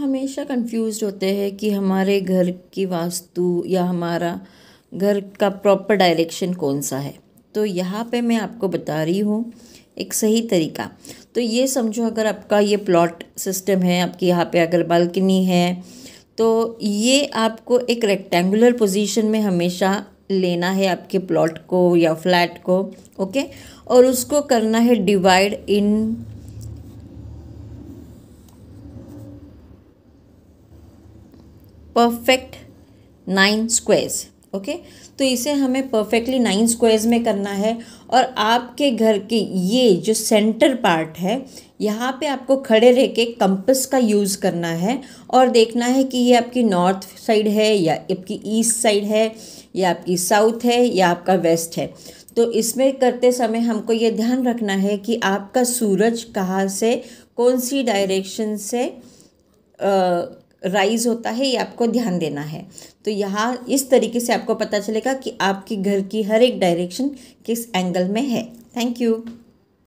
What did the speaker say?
हमेशा कंफ्यूज होते हैं कि हमारे घर की वास्तु या हमारा घर का प्रॉपर डायरेक्शन कौन सा है तो यहाँ पे मैं आपको बता रही हूँ एक सही तरीका तो ये समझो अगर आपका ये प्लॉट सिस्टम है आपके यहाँ पे अगर बालकनी है तो ये आपको एक रेक्टेंगुलर पोजीशन में हमेशा लेना है आपके प्लॉट को या फ्लैट को ओके और उसको करना है divide in perfect nine squares okay तो इसे हमें परफेक्टली नाइन स्क्वेयर्स में करना है और आपके घर के ये जो सेंटर पार्ट है यहाँ पे आपको खड़े रह के कंपस का यूज़ करना है और देखना है कि ये आपकी नॉर्थ साइड है या आपकी ईस्ट साइड है या आपकी साउथ है या आपका वेस्ट है तो इसमें करते समय हमको ये ध्यान रखना है कि आपका सूरज कहाँ से कौन सी डायरेक्शन से आ, राइज होता है ये आपको ध्यान देना है तो यहाँ इस तरीके से आपको पता चलेगा कि आपके घर की हर एक डायरेक्शन किस एंगल में है थैंक यू